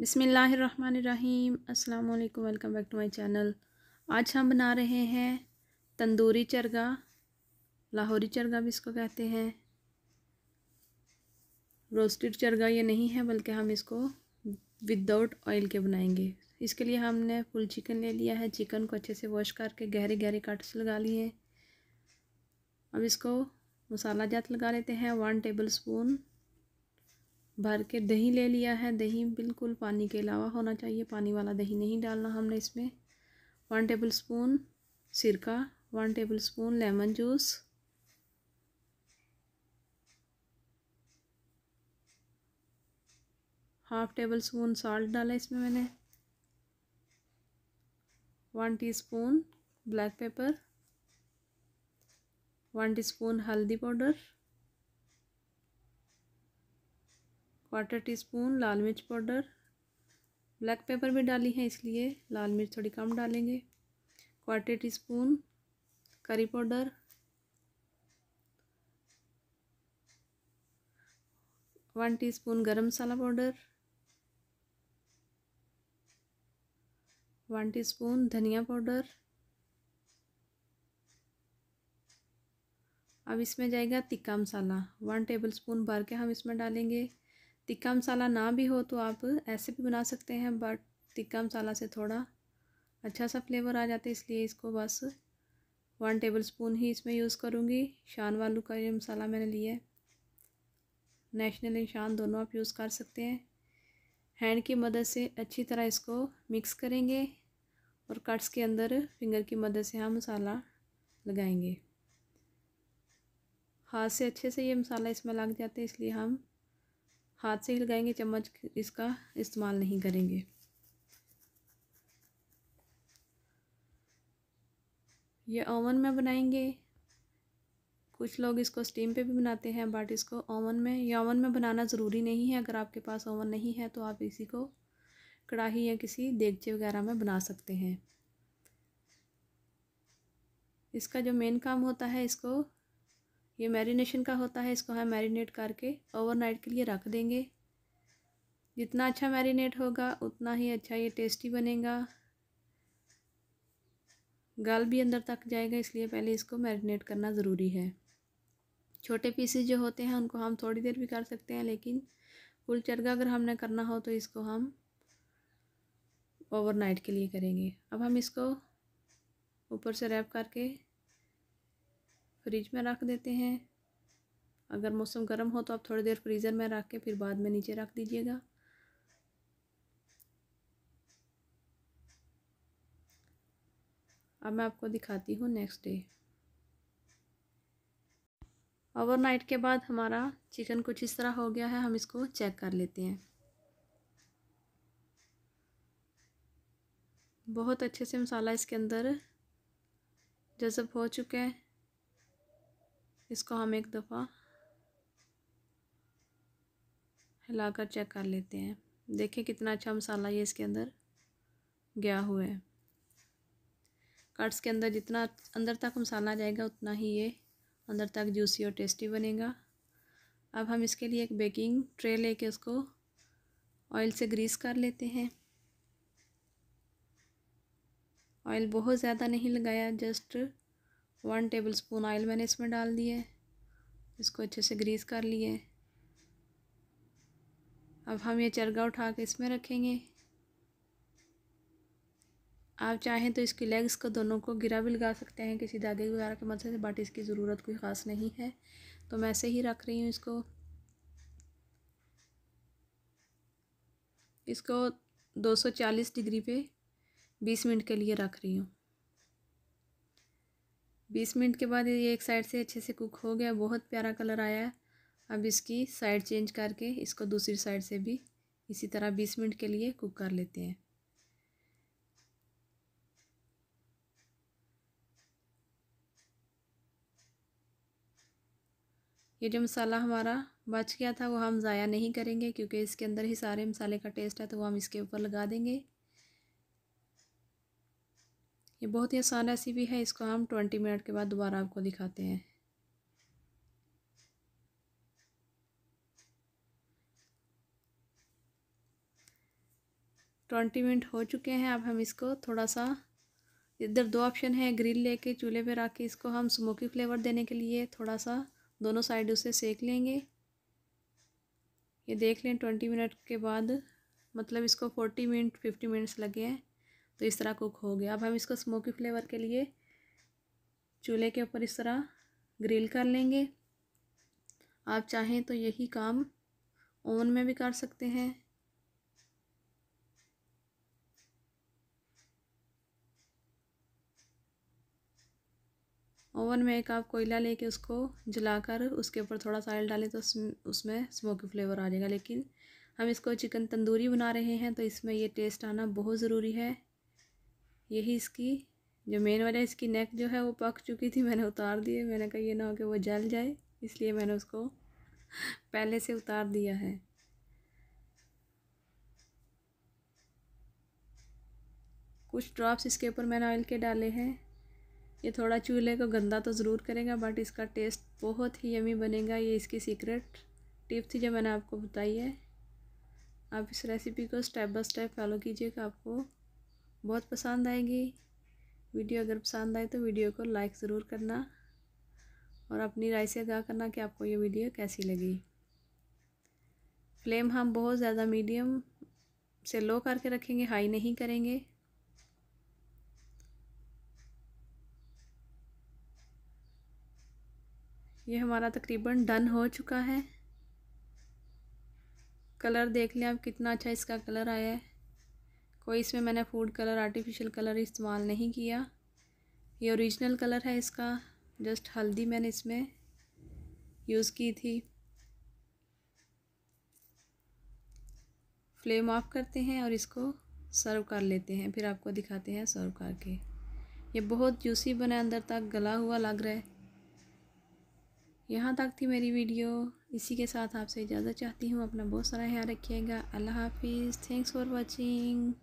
बिसमीम् अल्लाम welcome back to my channel आज हम बना रहे हैं तंदूरी चरगा लाहौरी चरगा भी इसको कहते हैं रोस्टेड चरगा ये नहीं है बल्कि हम इसको विदाउट ऑयल के बनाएंगे इसके लिए हमने फुल चिकन ले लिया है चिकन को अच्छे से वॉश करके गहरे गहरे कट्स लगा लिए अब इसको मसाला जात लगा लेते हैं वन टेबल स्पून भर के दही ले लिया है दही बिल्कुल पानी के अलावा होना चाहिए पानी वाला दही नहीं डालना हमने इसमें वन टेबल स्पून सिरका one tablespoon lemon juice half tablespoon salt डाला इसमें मैंने one teaspoon black pepper one teaspoon हल्दी पाउडर क्वार्टर टी स्पून लाल मिर्च पाउडर ब्लैक पेपर भी डाली है इसलिए लाल मिर्च थोड़ी कम डालेंगे quarter teaspoon curry powder one teaspoon garam masala powder one teaspoon धनिया पाउडर अब इसमें जाएगा tikka masala one tablespoon भर के हम इसमें डालेंगे तिक्का मसाला ना भी हो तो आप ऐसे भी बना सकते हैं बट तिक्का मसाला से थोड़ा अच्छा सा फ्लेवर आ जाता है इसलिए इसको बस वन टेबल स्पून ही इसमें यूज़ करूँगी शान वालू का ये मसाला मैंने लिया है नेशनल एंड शान दोनों आप यूज़ कर सकते हैं हैंड की मदद से अच्छी तरह इसको मिक्स करेंगे और कट्स के अंदर फिंगर की मदद से हम मसाला लगाएंगे हाथ से अच्छे से ये मसाला इसमें लग जाते हैं इसलिए हम हाथ से ही लगाएंगे चम्मच इसका इस्तेमाल नहीं करेंगे ये ओवन में बनाएंगे कुछ लोग इसको स्टीम पे भी बनाते हैं बट इसको ओवन में या ओवन में बनाना ज़रूरी नहीं है अगर आपके पास ओवन नहीं है तो आप इसी को कढ़ाही या किसी देगचे वगैरह में बना सकते हैं इसका जो मेन काम होता है इसको ये मैरिनेशन का होता है इसको हम मैरिनेट करके ओवरनाइट के लिए रख देंगे जितना अच्छा मैरिनेट होगा उतना ही अच्छा ये टेस्टी बनेगा गल भी अंदर तक जाएगा इसलिए पहले इसको मैरिनेट करना ज़रूरी है छोटे पीसेस जो होते हैं उनको हम थोड़ी देर भी कर सकते हैं लेकिन फुल चरगा अगर हमने करना हो तो इसको हम ओवरनाइट के लिए करेंगे अब हम इसको ऊपर से रैप करके फ्रिज में रख देते हैं अगर मौसम गर्म हो तो आप थोड़ी देर फ्रीज़र में रख के फिर बाद में नीचे रख दीजिएगा अब मैं आपको दिखाती हूँ नेक्स्ट डे ओवरनाइट के बाद हमारा चिकन कुछ इस तरह हो गया है हम इसको चेक कर लेते हैं बहुत अच्छे से मसाला इसके अंदर जज़ब हो चुका है इसको हम एक दफ़ा हिलाकर चेक कर लेते हैं देखिए कितना अच्छा मसाला ये इसके अंदर गया हुआ है कट्स के अंदर जितना अंदर तक मसाला जाएगा उतना ही ये अंदर तक जूसी और टेस्टी बनेगा अब हम इसके लिए एक बेकिंग ट्रे लेके उसको ऑयल से ग्रीस कर लेते हैं ऑयल बहुत ज़्यादा नहीं लगाया just one tablespoon oil मैंने इसमें डाल दिया है इसको अच्छे से ग्रीस कर लिए अब हम ये चरगा उठा के इसमें रखेंगे आप चाहें तो इसकी लेग्स को दोनों को गिरा भी लगा सकते हैं किसी धागे वगैरह के मदद से बट इसकी ज़रूरत कोई ख़ास नहीं है तो मैं ऐसे ही रख रही हूँ इसको इसको 240 डिग्री पे 20 मिनट के लिए रख रही हूँ बीस मिनट के बाद ये एक साइड से अच्छे से कुक हो गया बहुत प्यारा कलर आया है अब इसकी साइड चेंज करके इसको दूसरी साइड से भी इसी तरह बीस मिनट के लिए कुक कर लेते हैं ये जो मसाला हमारा बच गया था वो हम ज़ाया नहीं करेंगे क्योंकि इसके अंदर ही सारे मसाले का टेस्ट है तो वो हम इसके ऊपर लगा देंगे ये बहुत ही आसान रेसिपी है इसको हम ट्वेंटी मिनट के बाद दोबारा आपको दिखाते हैं ट्वेंटी मिनट हो चुके हैं अब हम इसको थोड़ा सा इधर दो ऑप्शन है ग्रिल लेके चूल्हे पे रख के इसको हम स्मोकी फ्लेवर देने के लिए थोड़ा सा दोनों साइड उसे सेक लेंगे ये देख लें ट्वेंटी मिनट के बाद मतलब इसको फोर्टी मिनट फिफ्टी मिनट्स लगे हैं तो इस तरह कुक हो गया अब हम इसको स्मोकी फ्लेवर के लिए चूल्हे के ऊपर इस तरह ग्रिल कर लेंगे आप चाहें तो यही काम ओवन में भी कर सकते हैं ओवन में एक आप कोयला लेके उसको जलाकर उसके ऊपर थोड़ा सा ऑयल डालें तो उसमें स्मोकी फ्लेवर आ जाएगा लेकिन हम इसको चिकन तंदूरी बना रहे हैं तो इसमें ये टेस्ट आना बहुत ज़रूरी है यही इसकी जो मेन वाला इसकी नेक जो है वो पक चुकी थी मैंने उतार दिए मैंने कहा ये ना हो कि वो जल जाए इसलिए मैंने उसको पहले से उतार दिया है कुछ ड्रॉप्स इसके ऊपर मैंने ऑयल के डाले हैं ये थोड़ा चूल्हे को गंदा तो ज़रूर करेगा बट इसका टेस्ट बहुत ही यमी बनेगा ये इसकी सीक्रेट टिप थी जो मैंने आपको बताई है आप इस रेसिपी को स्टेप बाय स्टेप फॉलो कीजिएगा आपको बहुत पसंद आएगी वीडियो अगर पसंद आए तो वीडियो को लाइक ज़रूर करना और अपनी राय से आगाह करना कि आपको ये वीडियो कैसी लगी फ्लेम हम बहुत ज़्यादा मीडियम से लो करके रखेंगे हाई नहीं करेंगे ये हमारा तकरीबन डन हो चुका है कलर देख लें आप कितना अच्छा इसका कलर आया है कोई इसमें मैंने फूड कलर आर्टिफिशियल कलर इस्तेमाल नहीं किया ये ओरिजिनल कलर है इसका जस्ट हल्दी मैंने इसमें यूज़ की थी फ्लेम ऑफ करते हैं और इसको सर्व कर लेते हैं फिर आपको दिखाते हैं सर्व करके ये बहुत जूसी बना अंदर तक गला हुआ लग रहा है यहाँ तक थी मेरी वीडियो इसी के साथ आपसे इजाज़त चाहती हूँ अपना बहुत सारा ख्याल रखिएगा अल्लाह हाफिज़ थैंक्स फॉर वाचिंग